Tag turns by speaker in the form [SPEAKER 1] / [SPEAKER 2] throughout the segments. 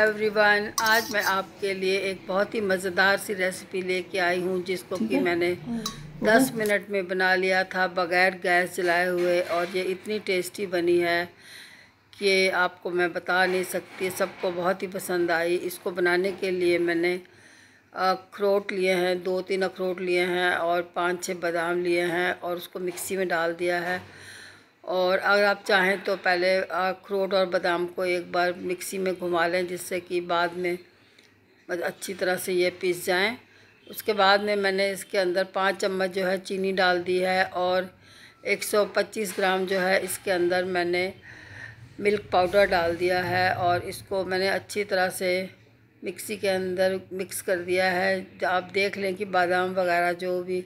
[SPEAKER 1] Everyone आज मैं आपके लिए एक बहुत ही मज़ेदार सी रेसिपी लेके आई हूँ जिसको कि मैंने हाँ। दस मिनट में बना लिया था बग़ैर गैस जलाए हुए और ये इतनी टेस्टी बनी है कि आपको मैं बता नहीं सकती सबको बहुत ही पसंद आई इसको बनाने के लिए मैंने अखरोट लिए हैं दो तीन अखरोट लिए हैं और पाँच छः बादाम लिए हैं और उसको मिक्सी में डाल दिया है और अगर आप चाहें तो पहले अखरोट और बादाम को एक बार मिक्सी में घुमा लें जिससे कि बाद में अच्छी तरह से ये पीस जाएं उसके बाद में मैंने इसके अंदर पाँच चम्मच जो है चीनी डाल दी है और 125 ग्राम जो है इसके अंदर मैंने मिल्क पाउडर डाल दिया है और इसको मैंने अच्छी तरह से मिक्सी के अंदर मिक्स कर दिया है आप देख लें कि बादाम वगैरह जो भी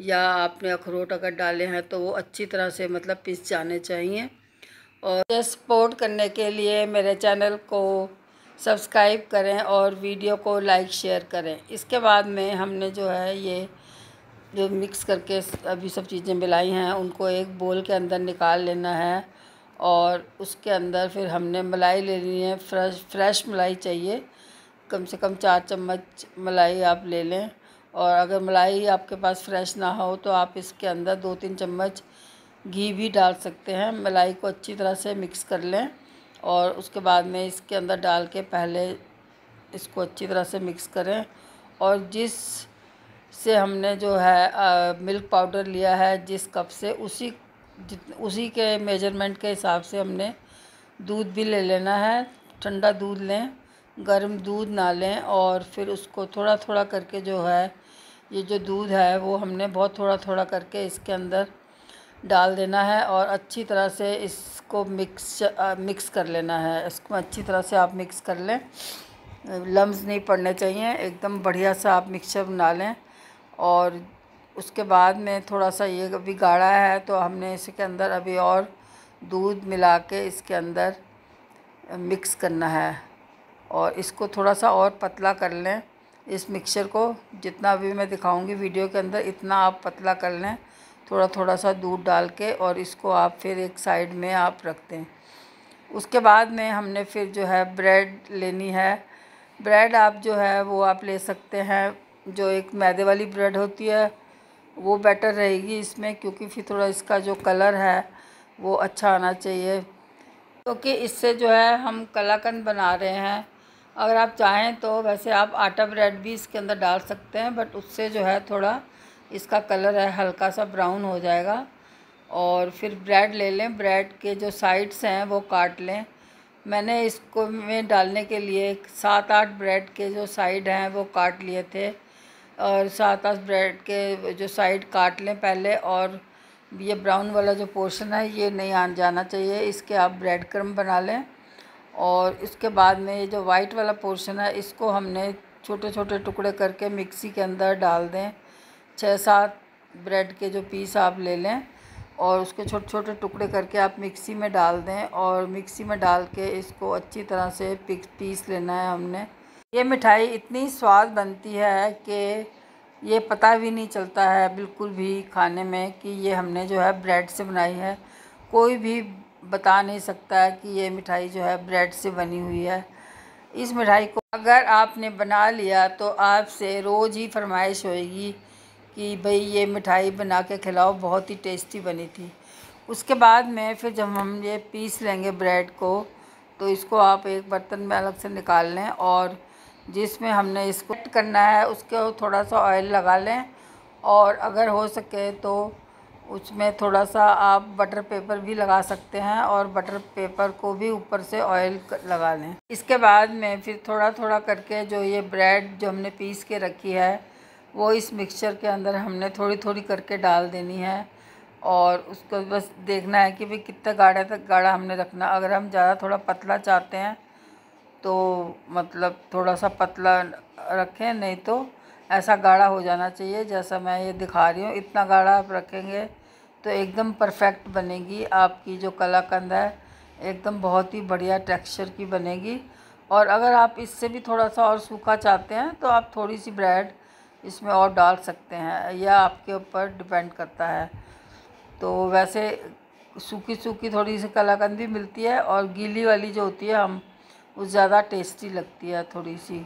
[SPEAKER 1] या आपने अखरोट अगर डाले हैं तो वो अच्छी तरह से मतलब पिस जाने चाहिए और सपोर्ट करने के लिए मेरे चैनल को सब्सक्राइब करें और वीडियो को लाइक शेयर करें इसके बाद में हमने जो है ये जो मिक्स करके अभी सब चीज़ें मिलाई हैं उनको एक बोल के अंदर निकाल लेना है और उसके अंदर फिर हमने मलाई लेनी है फ्रेश फ्रेश मलाई चाहिए कम से कम चार चम्मच मलाई आप ले लें और अगर मलाई आपके पास फ्रेश ना हो तो आप इसके अंदर दो तीन चम्मच घी भी डाल सकते हैं मलाई को अच्छी तरह से मिक्स कर लें और उसके बाद में इसके अंदर डाल के पहले इसको अच्छी तरह से मिक्स करें और जिस से हमने जो है आ, मिल्क पाउडर लिया है जिस कप से उसी जित उसी के मेजरमेंट के हिसाब से हमने दूध भी ले लेना है ठंडा दूध लें गर्म दूध ना लें और फिर उसको थोड़ा थोड़ा करके जो है ये जो दूध है वो हमने बहुत थोड़ा थोड़ा करके इसके अंदर डाल देना है और अच्छी तरह से इसको मिक्स मिक्स कर लेना है इसको अच्छी तरह से आप मिक्स कर लें लम्स नहीं पड़ने चाहिए एकदम बढ़िया सा आप मिक्सचर बना लें और उसके बाद में थोड़ा सा ये अभी गाढ़ा है तो हमने इसके अंदर अभी और दूध मिला के इसके अंदर मिक्स करना है और इसको थोड़ा सा और पतला कर लें इस मिक्सचर को जितना भी मैं दिखाऊंगी वीडियो के अंदर इतना आप पतला कर लें थोड़ा थोड़ा सा दूध डाल के और इसको आप फिर एक साइड में आप रख दें उसके बाद में हमने फिर जो है ब्रेड लेनी है ब्रेड आप जो है वो आप ले सकते हैं जो एक मैदे वाली ब्रेड होती है वो बेटर रहेगी इसमें क्योंकि फिर थोड़ा इसका जो कलर है वो अच्छा आना चाहिए क्योंकि तो इससे जो है हम कलाकंद बना रहे हैं अगर आप चाहें तो वैसे आप आटा ब्रेड भी इसके अंदर डाल सकते हैं बट उससे जो है थोड़ा इसका कलर है हल्का सा ब्राउन हो जाएगा और फिर ब्रेड ले लें ब्रेड के जो साइड्स हैं वो काट लें मैंने इसको में डालने के लिए सात आठ ब्रेड के जो साइड हैं वो काट लिए थे और सात आठ ब्रेड के जो साइड काट लें पहले और ये ब्राउन वाला जो पोर्शन है ये नहीं आ जाना चाहिए इसके आप ब्रेड क्रम बना लें और इसके बाद में ये जो वाइट वाला पोर्शन है इसको हमने छोटे छोटे टुकड़े करके मिक्सी के अंदर डाल दें छः सात ब्रेड के जो पीस आप ले लें और उसके छोटे छोटे टुकड़े करके आप मिक्सी में डाल दें और मिक्सी में डाल के इसको अच्छी तरह से पीस लेना है हमने ये मिठाई इतनी स्वाद बनती है कि ये पता भी नहीं चलता है बिल्कुल भी खाने में कि ये हमने जो है ब्रेड से बनाई है कोई भी बता नहीं सकता कि ये मिठाई जो है ब्रेड से बनी हुई है इस मिठाई को अगर आपने बना लिया तो आपसे रोज़ ही फरमाइश होएगी कि भाई ये मिठाई बना के खिलाओ बहुत ही टेस्टी बनी थी उसके बाद में फिर जब हम ये पीस लेंगे ब्रेड को तो इसको आप एक बर्तन में अलग से निकाल लें और जिसमें हमने इसको करना है उसके थोड़ा सा ऑयल लगा लें और अगर हो सके तो उसमें थोड़ा सा आप बटर पेपर भी लगा सकते हैं और बटर पेपर को भी ऊपर से ऑयल लगा लें इसके बाद में फिर थोड़ा थोड़ा करके जो ये ब्रेड जो हमने पीस के रखी है वो इस मिक्सचर के अंदर हमने थोड़ी थोड़ी करके डाल देनी है और उसको बस देखना है कि भाई कितना गाढ़ा तक गाढ़ा हमने रखना अगर हम ज़्यादा थोड़ा पतला चाहते हैं तो मतलब थोड़ा सा पतला रखें नहीं तो ऐसा गाढ़ा हो जाना चाहिए जैसा मैं ये दिखा रही हूँ इतना गाढ़ा आप रखेंगे तो एकदम परफेक्ट बनेगी आपकी जो कलाकंद है एकदम बहुत ही बढ़िया टेक्सचर की बनेगी और अगर आप इससे भी थोड़ा सा और सूखा चाहते हैं तो आप थोड़ी सी ब्रेड इसमें और डाल सकते हैं यह आपके ऊपर डिपेंड करता है तो वैसे सूखी सूखी थोड़ी सी कलाकंद भी मिलती है और गीली वाली जो होती है हम वो ज़्यादा टेस्टी लगती है थोड़ी सी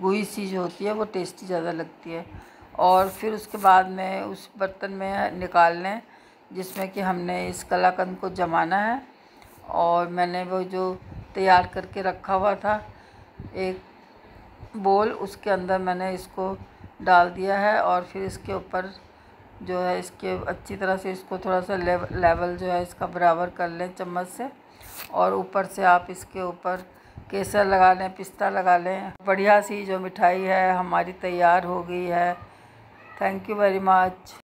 [SPEAKER 1] गुई सी जो होती है वो टेस्टी ज़्यादा लगती है और फिर उसके बाद में उस बर्तन में निकाल लें जिसमें कि हमने इस कलाकंद को जमाना है और मैंने वो जो तैयार करके रखा हुआ था एक बोल उसके अंदर मैंने इसको डाल दिया है और फिर इसके ऊपर जो है इसके अच्छी तरह से इसको थोड़ा सा लेव, लेवल जो है इसका बराबर कर लें चम्मच से और ऊपर से आप इसके ऊपर केसर लगा लें पिस्ता लगा लें बढ़िया सी जो मिठाई है हमारी तैयार हो गई है थैंक यू वेरी मच